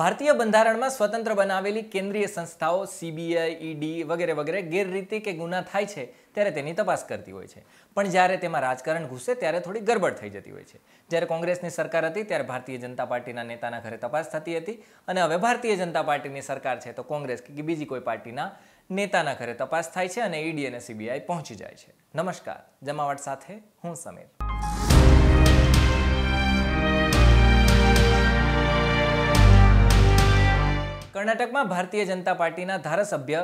ભારતીય બંધારણમાં સ્વતંત્ર બનાવેલી કેન્દ્રીય સંસ્થાઓ સીબીઆઈ ઈડી e વગેરે વગેરે ગેરરીતિ કે ગુના થાય છે ત્યારે તેની તપાસ કરતી હોય છે પણ જ્યારે તેમાં રાજકારણ ઘૂસે ત્યારે થોડી ગરબડ થઈ જતી હોય છે જ્યારે કોંગ્રેસની સરકાર હતી ત્યારે ભારતીય જનતા પાર્ટીના નેતાના ઘરે તપાસ થતી હતી અને હવે ભારતીય જનતા પાર્ટીની સરકાર છે તો કોંગ્રેસ કે બીજી કોઈ પાર્ટીના નેતાના ઘરે તપાસ થાય છે અને ઈડી e અને સીબીઆઈ પહોંચી જાય છે નમસ્કાર જમાવટ સાથે હું સમીર કર્ણાટકમાં ભારતીય જનતા પાર્ટીના ધારાસભ્ય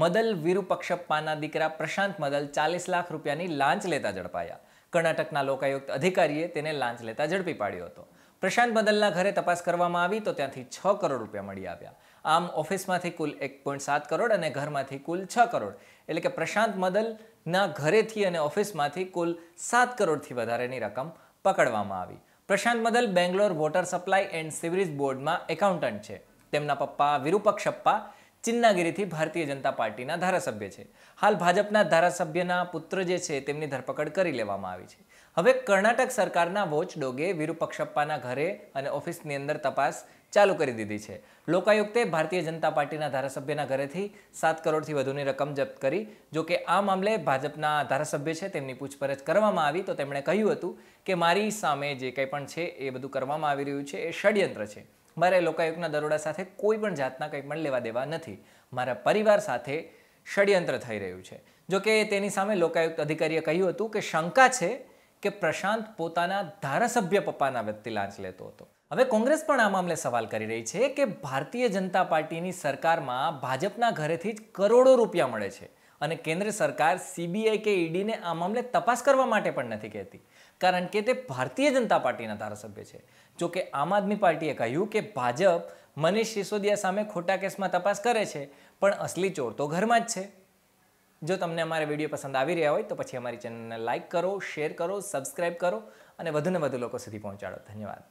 મદલ વિરૂપક્ષપ્પાના દીકરા પ્રશાંત મદલ ચાલીસ લાખ રૂપિયાની લાંચ લેતા ઝડપાયા કર્ણાટકના લોકાયુક્ત અધિકારીએ તેને લાંચ લેતા ઝડપી પાડ્યો હતો પ્રશાંત મદલના ઘરે તપાસ કરવામાં આવી તો ત્યાંથી છ કરોડ રૂપિયા મળી આવ્યા આમ ઓફિસમાંથી કુલ એક પોઈન્ટ સાત કરોડ અને ઘરમાંથી કુલ છ કરોડ એટલે કે પ્રશાંત મદલના ઘરેથી અને ઓફિસમાંથી કુલ સાત કરોડથી વધારેની રકમ પકડવામાં આવી Prashant Madal Bangalore water supply and sewerage બોર્ડમાં એકાઉન્ટન્ટ છે તેમના પપ્પા વિરૂપક્ષપ્પા ચિન્નાગીરીથી ભારતીય જનતા પાર્ટીના ધારાસભ્ય છે હાલ ભાજપના ધારાસભ્યના પુત્ર જે છે તેમની ધરપકડ કરી લેવામાં આવી છે હવે કર્ણાટક સરકારના વોચડોગે વિરૂપક્ષપ્પાના ઘરે અને ઓફિસની અંદર તપાસ ચાલુ કરી દીધી છે લોકાયુક્તે ભારતીય જનતા પાર્ટીના ધારાસભ્યના ઘરેથી સાત કરોડથી વધુની રકમ જપ્ત કરી જો કે આ મામલે ભાજપના ધારાસભ્ય છે તેમની પૂછપરછ કરવામાં આવી તો તેમણે કહ્યું હતું કે મારી સામે જે કંઈ પણ છે એ બધું કરવામાં આવી રહ્યું છે એ ષડયંત્ર છે મારે લોકાયુક્તના દરોડા સાથે કોઈ પણ જાતના કંઈ પણ લેવા દેવા નથી મારા પરિવાર સાથે ષડયંત્ર થઈ રહ્યું છે જો કે તેની સામે લોકાયુક્ત અધિકારીએ કહ્યું હતું કે શંકા છે કે પ્રશાંત પોતાના ધારાસભ્ય પપ્પાના વ્યક્તિ લાંચ લેતો હતો હવે કોંગ્રેસ પણ આ મામલે સવાલ કરી રહી છે કે ભારતીય જનતા પાર્ટીની સરકારમાં ભાજપના ઘરેથી જ કરોડો રૂપિયા મળે છે અને કેન્દ્ર સરકાર સીબીઆઈ કે ઈડીને e આ મામલે તપાસ કરવા માટે પણ નથી કહેતી કારણ કે તે ભારતીય જનતા પાર્ટીના ધારાસભ્ય છે જો કે આમ આદમી પાર્ટીએ કહ્યું કે ભાજપ મનીષ સિસોદિયા સામે ખોટા કેસમાં તપાસ કરે છે પણ અસલી ચોર તો ઘરમાં જ છે જો તમને અમારા વિડીયો પસંદ આવી રહ્યા હોય તો પછી અમારી ચેનલને લાઇક કરો શેર કરો સબસ્ક્રાઈબ કરો અને વધુને વધુ લોકો સુધી પહોંચાડો ધન્યવાદ